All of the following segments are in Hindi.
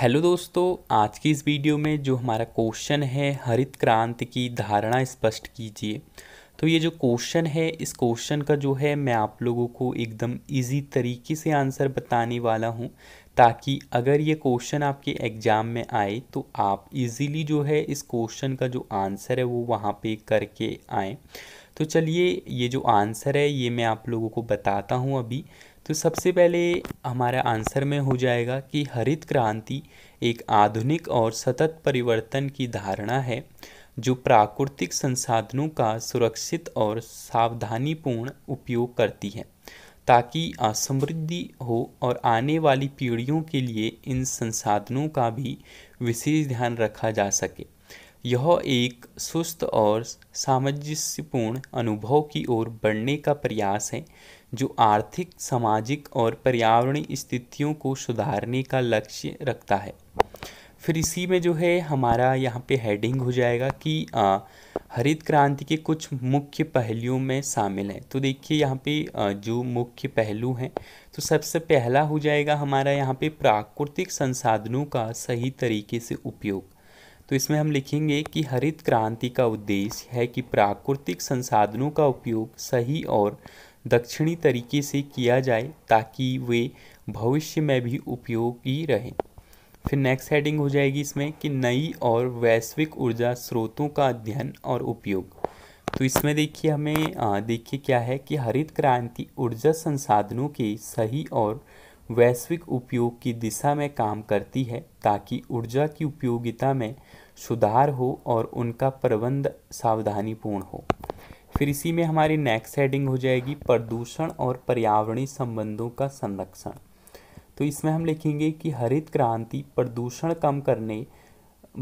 हेलो दोस्तों आज की इस वीडियो में जो हमारा क्वेश्चन है हरित क्रांति की धारणा स्पष्ट कीजिए तो ये जो क्वेश्चन है इस क्वेश्चन का जो है मैं आप लोगों को एकदम इजी तरीके से आंसर बताने वाला हूँ ताकि अगर ये क्वेश्चन आपके एग्ज़ाम में आए तो आप इजीली जो है इस क्वेश्चन का जो आंसर है वो वहाँ पे करके आएँ तो चलिए ये जो आंसर है ये मैं आप लोगों को बताता हूँ अभी तो सबसे पहले हमारा आंसर में हो जाएगा कि हरित क्रांति एक आधुनिक और सतत परिवर्तन की धारणा है जो प्राकृतिक संसाधनों का सुरक्षित और सावधानीपूर्ण उपयोग करती है ताकि समृद्धि हो और आने वाली पीढ़ियों के लिए इन संसाधनों का भी विशेष ध्यान रखा जा सके यह एक सुस्त और सामंजस्यपूर्ण अनुभव की ओर बढ़ने का प्रयास है जो आर्थिक सामाजिक और पर्यावरणीय स्थितियों को सुधारने का लक्ष्य रखता है फिर इसी में जो है हमारा यहाँ पे हेडिंग हो जाएगा कि आ, हरित क्रांति के कुछ मुख्य पहलुओं में शामिल हैं तो देखिए यहाँ पे जो मुख्य पहलू हैं तो सबसे पहला हो जाएगा हमारा यहाँ पे प्राकृतिक संसाधनों का सही तरीके से उपयोग तो इसमें हम लिखेंगे कि हरित क्रांति का उद्देश्य है कि प्राकृतिक संसाधनों का उपयोग सही और दक्षिणी तरीके से किया जाए ताकि वे भविष्य में भी उपयोगी रहें फिर नेक्स्ट हेडिंग हो जाएगी इसमें कि नई और वैश्विक ऊर्जा स्रोतों का अध्ययन और उपयोग तो इसमें देखिए हमें देखिए क्या है कि हरित क्रांति ऊर्जा संसाधनों के सही और वैश्विक उपयोग की दिशा में काम करती है ताकि ऊर्जा की उपयोगिता में सुधार हो और उनका प्रबंध सावधानीपूर्ण हो फिर इसी में हमारी नेक्स्ट हेडिंग हो जाएगी प्रदूषण और पर्यावरणीय संबंधों का संरक्षण तो इसमें हम लिखेंगे कि हरित क्रांति प्रदूषण कम करने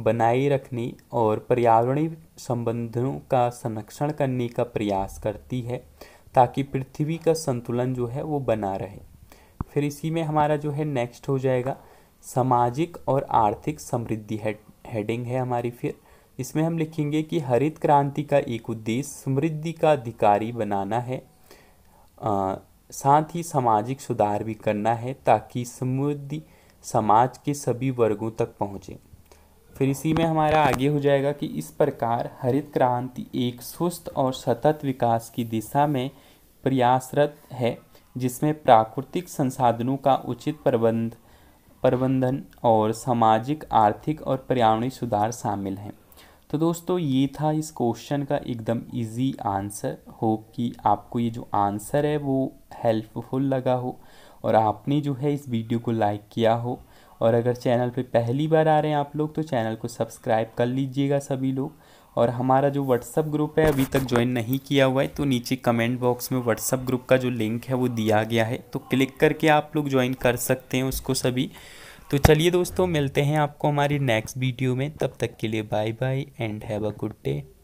बनाए रखने और पर्यावरणीय संबंधों का संरक्षण करने का प्रयास करती है ताकि पृथ्वी का संतुलन जो है वो बना रहे फिर इसी में हमारा जो है नेक्स्ट हो जाएगा सामाजिक और आर्थिक समृद्धि हेड हेडिंग है हमारी फिर इसमें हम लिखेंगे कि हरित क्रांति का एक उद्देश्य समृद्धि का अधिकारी बनाना है आ, साथ ही सामाजिक सुधार भी करना है ताकि समृद्धि समाज के सभी वर्गों तक पहुँचे फिर इसी में हमारा आगे हो जाएगा कि इस प्रकार हरित क्रांति एक सुस्त और सतत विकास की दिशा में प्रयासरत है जिसमें प्राकृतिक संसाधनों का उचित प्रबंध प्रबंधन और सामाजिक आर्थिक और पर्यावरणीय सुधार शामिल हैं तो दोस्तों ये था इस क्वेश्चन का एकदम इजी आंसर होप कि आपको ये जो आंसर है वो हेल्पफुल लगा हो और आपने जो है इस वीडियो को लाइक किया हो और अगर चैनल पे पहली बार आ रहे हैं आप लोग तो चैनल को सब्सक्राइब कर लीजिएगा सभी लोग और हमारा जो व्हाट्सअप ग्रुप है अभी तक ज्वाइन नहीं किया हुआ है तो नीचे कमेंट बॉक्स में व्हाट्सअप ग्रुप का जो लिंक है वो दिया गया है तो क्लिक करके आप लोग ज्वाइन कर सकते हैं उसको सभी तो चलिए दोस्तों मिलते हैं आपको हमारी नेक्स्ट वीडियो में तब तक के लिए bye bye and have a good day